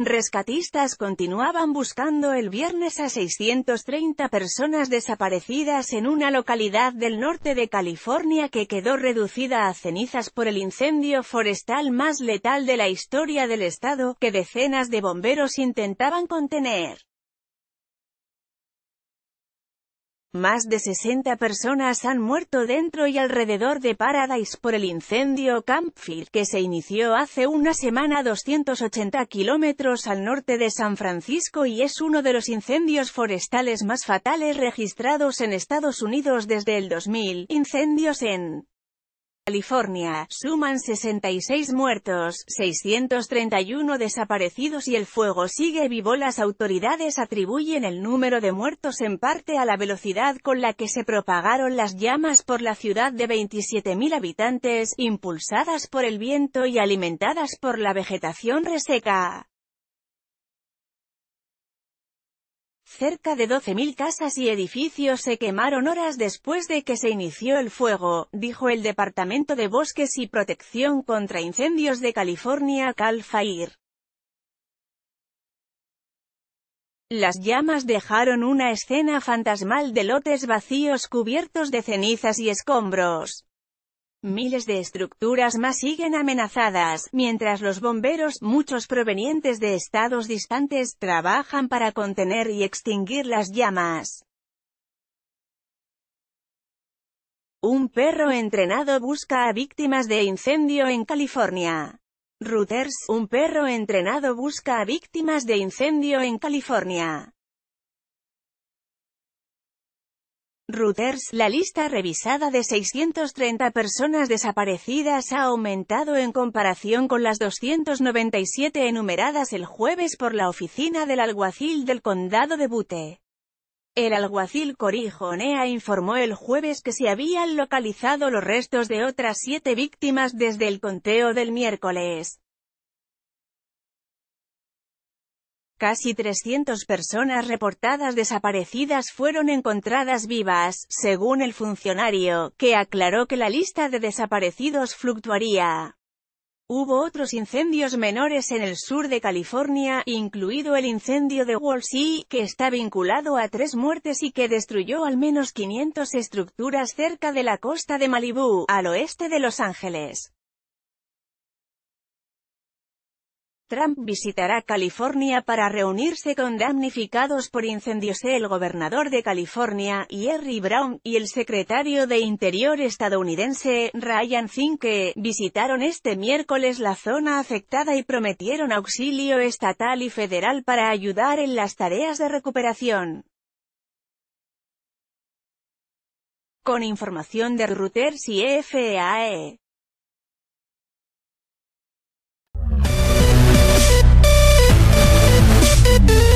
Rescatistas continuaban buscando el viernes a 630 personas desaparecidas en una localidad del norte de California que quedó reducida a cenizas por el incendio forestal más letal de la historia del estado, que decenas de bomberos intentaban contener. Más de 60 personas han muerto dentro y alrededor de Paradise por el incendio Campfield que se inició hace una semana 280 kilómetros al norte de San Francisco y es uno de los incendios forestales más fatales registrados en Estados Unidos desde el 2000. Incendios en California, suman 66 muertos, 631 desaparecidos y el fuego sigue vivo. Las autoridades atribuyen el número de muertos en parte a la velocidad con la que se propagaron las llamas por la ciudad de 27.000 habitantes, impulsadas por el viento y alimentadas por la vegetación reseca. Cerca de 12.000 casas y edificios se quemaron horas después de que se inició el fuego, dijo el Departamento de Bosques y Protección contra Incendios de California Cal Fire. Las llamas dejaron una escena fantasmal de lotes vacíos cubiertos de cenizas y escombros. Miles de estructuras más siguen amenazadas, mientras los bomberos, muchos provenientes de estados distantes, trabajan para contener y extinguir las llamas. Un perro entrenado busca a víctimas de incendio en California. Reuters, un perro entrenado busca a víctimas de incendio en California. Reuters, la lista revisada de 630 personas desaparecidas ha aumentado en comparación con las 297 enumeradas el jueves por la oficina del alguacil del condado de Butte. El alguacil Corijonea informó el jueves que se habían localizado los restos de otras siete víctimas desde el conteo del miércoles. Casi 300 personas reportadas desaparecidas fueron encontradas vivas, según el funcionario, que aclaró que la lista de desaparecidos fluctuaría. Hubo otros incendios menores en el sur de California, incluido el incendio de Wolsey, que está vinculado a tres muertes y que destruyó al menos 500 estructuras cerca de la costa de Malibú, al oeste de Los Ángeles. Trump visitará California para reunirse con damnificados por incendios. El gobernador de California, Jerry Brown, y el secretario de Interior estadounidense, Ryan Zinke, visitaron este miércoles la zona afectada y prometieron auxilio estatal y federal para ayudar en las tareas de recuperación. Con información de Reuters y FAE. Thank you.